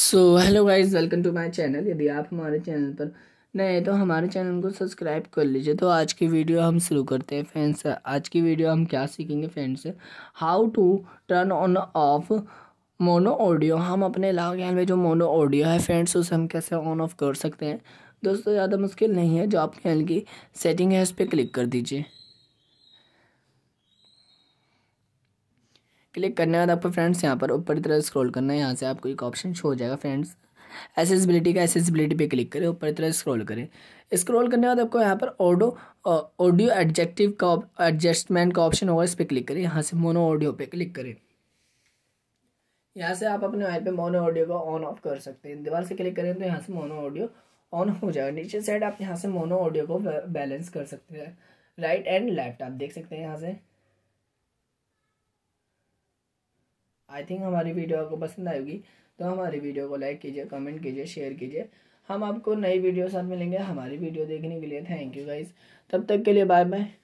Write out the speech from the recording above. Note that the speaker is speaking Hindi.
so hello guys welcome to my channel यदि आप हमारे चैनल पर नए तो हमारे चैनल को सब्सक्राइब कर लीजिए तो आज की वीडियो हम शुरू करते हैं फ्रेंड्स आज की वीडियो हम क्या सीखेंगे friends how to turn on off mono audio हम अपने लाल में जो मोनो ऑडियो है फ्रेंड्स उसे हम कैसे ऑन ऑफ कर सकते हैं दोस्तों ज़्यादा मुश्किल नहीं है जो आपके हल की सेटिंग है उस पर क्लिक कर दीजिए क्लिक करने के बाद आपको फ्रेंड्स यहाँ पर ऊपर की तरह स्क्रॉल करना है यहाँ से आपको एक ऑप्शन शो हो जाएगा फ्रेंड्स एसेसबिलिटी का एसेसबिलिटी पे क्लिक करें ऊपर तरह स्क्रॉल करें स्क्रॉल करने के बाद आपको यहाँ पर ऑडो ऑडियो एडजेक्टिव का एडजस्टमेंट का ऑप्शन होगा इस पर क्लिक करें यहाँ से मोनो ऑडियो पर क्लिक करें यहाँ से आप अपने मोबाइल पर मोनो ऑडियो को ऑन ऑफ कर सकते हैं दीवार से क्लिक करें तो यहाँ से मोनो ऑडियो ऑन हो जाएगा नीचे साइड आप यहाँ से मोनो ऑडियो को बैलेंस कर सकते हैं राइट एंड लेफ्ट आप देख सकते हैं यहाँ से आई थिंक हमारी वीडियो आपको पसंद आएगी तो हमारी वीडियो को लाइक कीजिए कमेंट कीजिए शेयर कीजिए हम आपको नई वीडियो साथ मिलेंगे हमारी वीडियो देखने के लिए थैंक यू गाइज तब तक के लिए बाय बाय